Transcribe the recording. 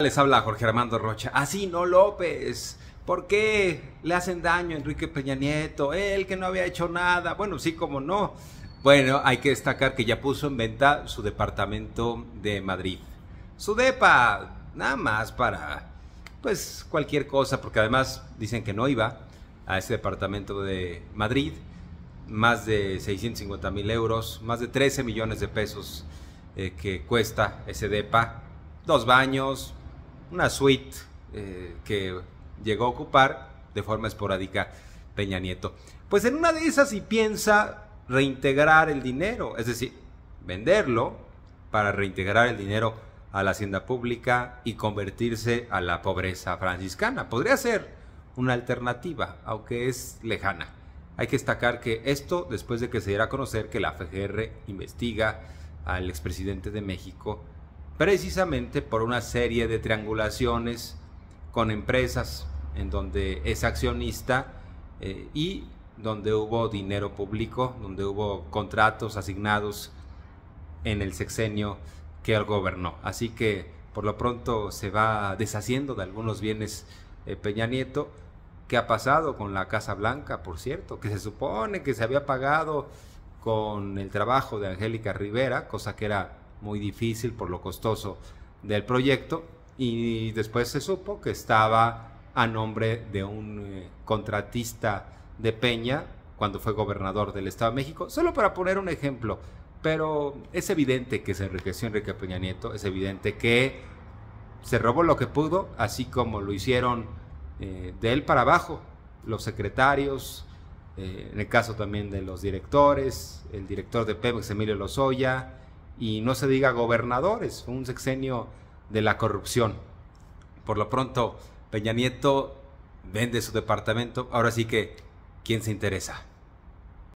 Les habla Jorge Armando Rocha. Así ah, no López. ¿Por qué le hacen daño a Enrique Peña Nieto? Él que no había hecho nada. Bueno, sí, como no. Bueno, hay que destacar que ya puso en venta su departamento de Madrid. Su depa, nada más para, pues, cualquier cosa, porque además dicen que no iba a ese departamento de Madrid. Más de 650 mil euros, más de 13 millones de pesos eh, que cuesta ese depa. Dos baños, una suite eh, que llegó a ocupar de forma esporádica Peña Nieto. Pues en una de esas y piensa reintegrar el dinero, es decir, venderlo para reintegrar el dinero a la hacienda pública y convertirse a la pobreza franciscana. Podría ser una alternativa, aunque es lejana. Hay que destacar que esto después de que se diera a conocer que la FGR investiga al expresidente de México precisamente por una serie de triangulaciones con empresas en donde es accionista eh, y donde hubo dinero público, donde hubo contratos asignados en el sexenio que él gobernó. Así que por lo pronto se va deshaciendo de algunos bienes eh, Peña Nieto. ¿Qué ha pasado con la Casa Blanca, por cierto? Que se supone que se había pagado con el trabajo de Angélica Rivera, cosa que era muy difícil por lo costoso del proyecto y después se supo que estaba a nombre de un eh, contratista de Peña cuando fue gobernador del Estado de México, solo para poner un ejemplo, pero es evidente que se enriqueció Enrique Peña Nieto, es evidente que se robó lo que pudo, así como lo hicieron eh, de él para abajo, los secretarios, eh, en el caso también de los directores, el director de Pemex, Emilio Lozoya, y no se diga gobernadores, un sexenio de la corrupción. Por lo pronto, Peña Nieto vende su departamento, ahora sí que, ¿quién se interesa?